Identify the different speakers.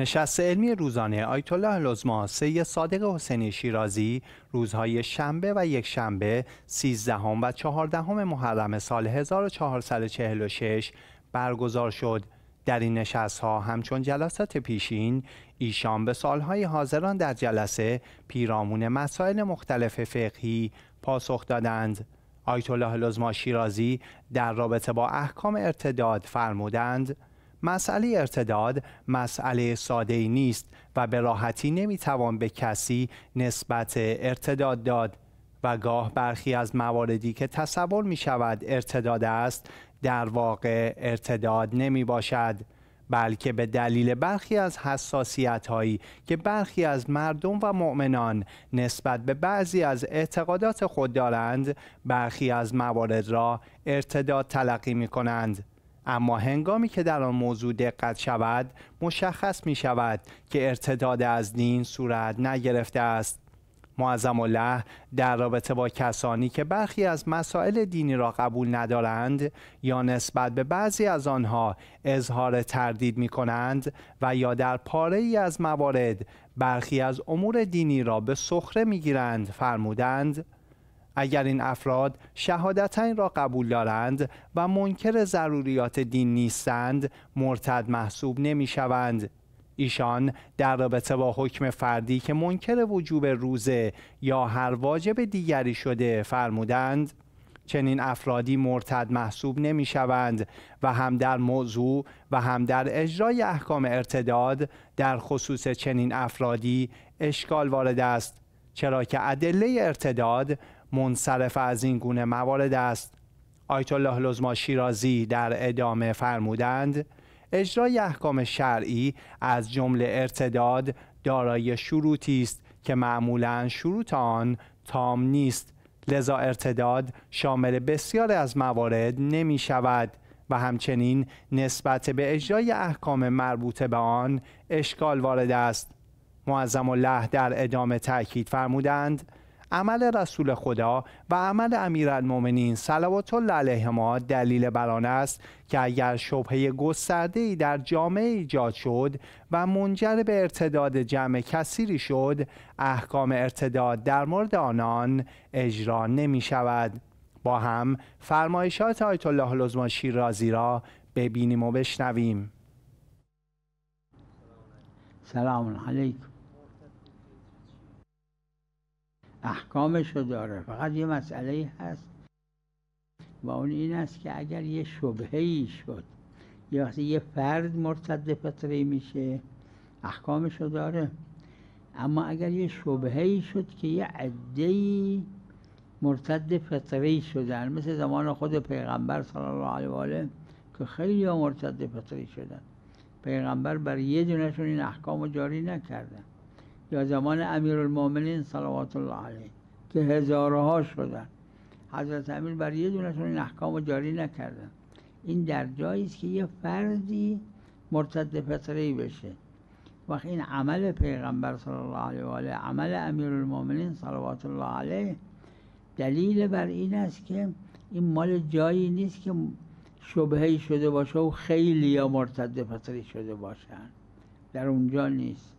Speaker 1: نشست علمی روزانه آیت الله لزما صادق حسینی شیرازی روزهای شنبه و یک شنبه 13 و 14 محرم سال 1446 برگزار شد در این نشست ها همچون جلسات پیشین ایشان به سالهای حاضران در جلسه پیرامون مسائل مختلف فقهی پاسخ دادند آیت الله شیرازی در رابطه با احکام ارتداد فرمودند مسئله ارتداد مسئله ساده ای نیست و به راحتی توان به کسی نسبت ارتداد داد و گاه برخی از مواردی که تصور می شود ارتداد است در واقع ارتداد نمی باشد بلکه به دلیل برخی از حساسیت هایی که برخی از مردم و مؤمنان نسبت به بعضی از اعتقادات خود دارند برخی از موارد را ارتداد تلقی می کنند اما هنگامی که در آن موضوع دقت شود مشخص می شود که ارتداد از دین صورت نگرفته است معظم الله در رابطه با کسانی که برخی از مسائل دینی را قبول ندارند یا نسبت به بعضی از آنها اظهار تردید می کنند و یا در پاره از موارد برخی از امور دینی را به سخره می گیرند فرمودند اگر این افراد شهادتین را قبول دارند و منکر ضروریات دین نیستند مرتد محسوب نمی شوند. ایشان در رابطه با حکم فردی که منکر وجوب روزه یا هر واجب دیگری شده فرمودند چنین افرادی مرتد محسوب نمی شوند و هم در موضوع و هم در اجرای احکام ارتداد در خصوص چنین افرادی اشکال وارد است چرا که ادله ارتداد منصرف از این گونه موارد است آیت الله لزما شیرازی در ادامه فرمودند اجرای احکام شرعی از جمله ارتداد دارای شروطی است که معمولا شروط آن تام نیست لذا ارتداد شامل بسیاری از موارد نمی شود و همچنین نسبت به اجرای احکام مربوطه به آن اشکال وارد است معظم الله در ادامه تاکید فرمودند عمل رسول خدا و عمل امیرالمومنین صلوات الله ما دلیل بران است که اگر شبهه گسترده ای در جامعه ایجاد شد و منجر به ارتداد جمع کثیری شد احکام ارتداد در مورد آنان اجرا نمی شود با هم فرمایشات آیت الله العظما شیرازی را ببینیم و بشنویم
Speaker 2: سلام علیکم احکامش رو داره فقط یه مسئله هست و اون این است که اگر یه شبهه ای شد یا وقتی یه فرد مرتد فطری میشه احکامش رو داره اما اگر یه شبهه ای شد که یه عده مرتد فطری شدن مثل زمان خود پیغمبر صلی الله علیه و آله که خیلی مرتد فطری شدن پیغمبر بر یه دونشون این احکام رو جاری نکردن یا زمان المومنین صلوات الله علیه که هزارها شدن حضرت امیر بر یه دونشون این احکام رو جاری نکردن این در جایی است که یه فردی مرتد فطری بشه وقتی این عمل پیغمبر صلی الله علیه و آله عمل امیرالمؤمنین صلوات الله علیه دلیل بر این است که این مال جایی نیست که شبهی شده باشه و خیلی یا مرتد فطری شده باشن در اونجا نیست